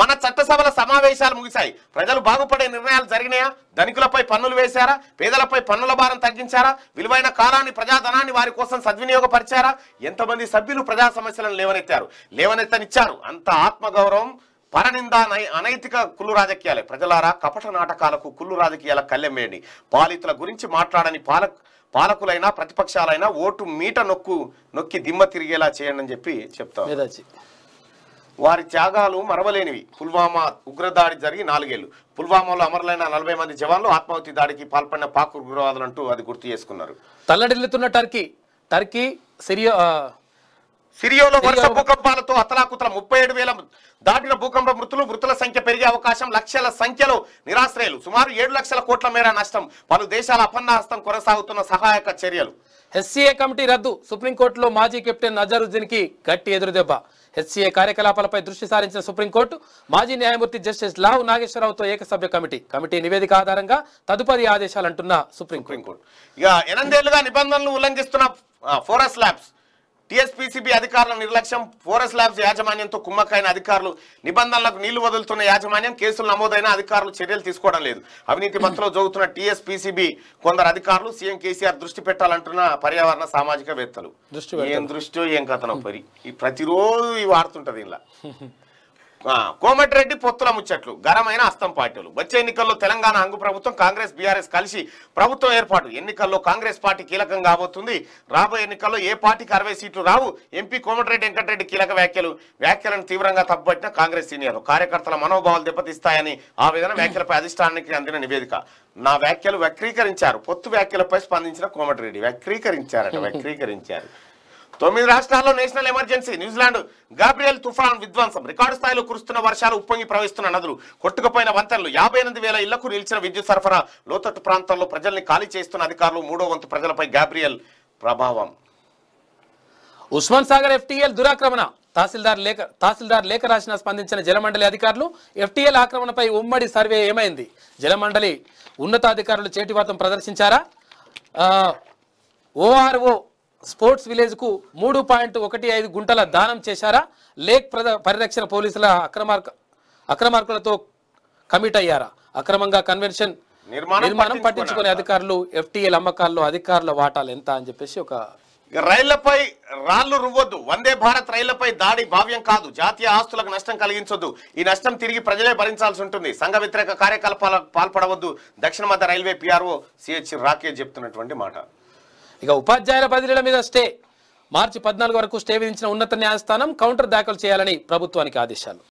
మన చట్టసభల సమావేశాలు ముగిశాయి ప్రజలు బాగుపడే నిర్ణయాలు జరిగినాయా ధనికులపై పన్నులు వేశారా పేదలపై పన్నుల భారం తగ్గించారా విలువైన కాలాన్ని ప్రజాధనాన్ని వారి కోసం సద్వినియోగపరిచారా ఎంతమంది సభ్యులు ప్రజా సమస్యలను లేవనెత్తారు లేవనెత్తనిచ్చారు అంత ఆత్మగౌరవం పరనింద అనైతిక కుళ్ళు రాజకీయాలే ప్రజలారా కపట నాటకాలకు కుళ్ళు రాజకీయాల వేయండి పాలితుల గురించి మాట్లాడని పాలక పాలకులైనా ప్రతిపక్షాలైనా ఓటు మీట నొక్కు నొక్కి దిమ్మ తిరిగేలా చేయండి అని చెప్పి చెప్తాం వారి త్యాగాలు మరవలేనివి పుల్వామా ఉగ్రదాడి జరిగి నాలుగేళ్లు పుల్వామాలో అమరులైన నలభై మంది జవాన్లు ఆత్మాహుతి దాడికి పాల్పడిన పాక్ ఉగ్రవాదులంటూ అది గుర్తు చేసుకున్నారు తల్లడిల్లుతున్న టర్కీ టర్కీ సిరియా సిరియోలో వరుస భూకంపాలతో అతలాకుతల ముప్పై ఏడు వేల దాటిన భూకంప మృతులు మృతుల సంఖ్య పెరిగే అవకాశం లక్షల సంఖ్యలో నిరాశ్రయాలు సుమారు ఏడు లక్షల కోట్ల మేర నష్టం పలు దేశాల అపన్నాహస్తం కొనసాగుతున్న సహాయక చర్యలు హెచ్సీఏ కమిటీ రద్దు సుప్రీంకోర్టులో మాజీ కెప్టెన్ నజరుద్దీన్కి గట్టి ఎదురుదెబ్బ హెచ్సీఏ కార్యకలాపాలపై దృష్టి సారించిన సుప్రీంకోర్టు మాజీ న్యాయమూర్తి జస్టిస్ లావు నాగేశ్వరరావుతో ఏకసభ్య కమిటీ కమిటీ నివేదిక ఆధారంగా తదుపరి ఆదేశాలంటున్న సుప్రీంకోర్టు ఇక ఎనందేళ్లుగా నిబంధనలు ఉల్లంఘిస్తున్న ఫోరెస్ ల్యాబ్స్ టీఎస్పీసీబీ అధికారుల నిర్లక్ష్యం ఫోరెస్ ల్యాబ్స్ యాజమాన్యంతో కుమ్మక్కైన అధికారులు నిబంధనలకు నీళ్లు వదులుతున్న యాజమాన్యం కేసులు నమోదైన అధికారులు చర్యలు తీసుకోవడం లేదు అవినీతి మంత్రిలో జరుగుతున్న టీఎస్పీసీబీ కొందరు అధికారులు సీఎం కేసీఆర్ దృష్టి పెట్టాలంటున్న పర్యావరణ వేత్తలు ఏం దృష్టి ఏం కథనం పరి ప్రతిరోజు ఈ వాడుతుంటది ఇలా కోమటిరెడ్డి పొత్తుల ముచ్చట్లు ఘనమైన అస్తం పార్టీలు వచ్చే ఎన్నికల్లో తెలంగాణ అంగు ప్రభుత్వం కాంగ్రెస్ బీఆర్ఎస్ కలిసి ప్రభుత్వం ఏర్పాటు ఎన్నికల్లో కాంగ్రెస్ పార్టీ కీలకం కాబోతుంది రాబోయే ఎన్నికల్లో ఏ పార్టీకి అరవై సీట్లు రావు ఎంపీ కోమటిరెడ్డి వెంకటరెడ్డి కీలక వ్యాఖ్యలు వ్యాఖ్యలను తీవ్రంగా తప్పుపట్టిన కాంగ్రెస్ సీనియర్లు కార్యకర్తల మనోభావాలు దెబ్బతీస్తాయని ఆవేదన వ్యాఖ్యలపై అధిష్టానానికి అందిన నివేదిక నా వ్యాఖ్యలు వక్రీకరించారు పొత్తు వ్యాఖ్యలపై స్పందించిన కోమటిరెడ్డి వక్రీకరించారట వక్రీకరించారు తొమ్మిది రాష్ట్రాల్లో నేషనల్ ఎమర్జెన్సీ న్యూజిలాండ్ గాబ్రియల్ తుఫాన్ విధ్వంసం రికార్డు స్థాయిలో కురుస్తున్న వర్షాలు ఉప్పొంగి ప్రవహిస్తున్న నదులు కొట్టుకుపోయిన వంతెనలు యాభై ఎనిమిది వేల ఇళ్లకు నిలిచిన విద్యుత్ సరఫరా లోతట్టు ప్రాంతాల్లో ప్రజల్ని ఖాళీ చేస్తున్న అధికారులు మూడో వంతు ప్రజలపై గాబ్రియల్ ప్రభావం ఉస్మాన్ సాగర్ ఎఫ్టీఎల్ దురాక్రమణ తహసీల్దార్ లేఖ తహసీల్దార్ లేఖ రాసిన స్పందించిన జలమండలి అధికారులు ఎఫ్టీఎల్ ఆక్రమణపై ఉమ్మడి సర్వే ఏమైంది జలమండలి ఉన్నతాధికారులు చేటివాతం ప్రదర్శించారా ఓఆర్ఓ స్పోర్ట్స్ విలేజ్కు మూడు పాయింట్ ఒకటి ఐదు గుంటల దానం చేశారా లేక్ పరిరక్షణ పోలీసుల అక్రమార్క అక్రమార్కులతో కమిట్ అయ్యారా అక్రమంగా కన్వెన్షన్ నిర్మాణం పట్టించుకునే అధికారులు ఎఫ్టీఎల్ అమ్మకాల్లో అధికారుల వాటాలు ఎంత అని చెప్పేసి ఒక రైళ్లపై రాళ్లు రువ్వద్దు వందే భారత్ రైళ్లపై దాడి భావ్యం కాదు జాతీయ ఆస్తులకు నష్టం కలిగించొద్దు ఈ నష్టం తిరిగి ప్రజలే భరించాల్సి ఉంటుంది సంఘ వ్యతిరేక కార్యకలాపాలకు పాల్పడవద్దు దక్షిణ మధ్య రైల్వే పిఆర్ఓ సిహెచ్ రాకేష్ చెప్తున్నటువంటి మాట ఇక ఉపాధ్యాయుల బదిలీల మీద స్టే మార్చి పద్నాలుగు వరకు స్టే విధించిన ఉన్నత న్యాయస్థానం కౌంటర్ దాఖలు చేయాలని ప్రభుత్వానికి ఆదేశాలు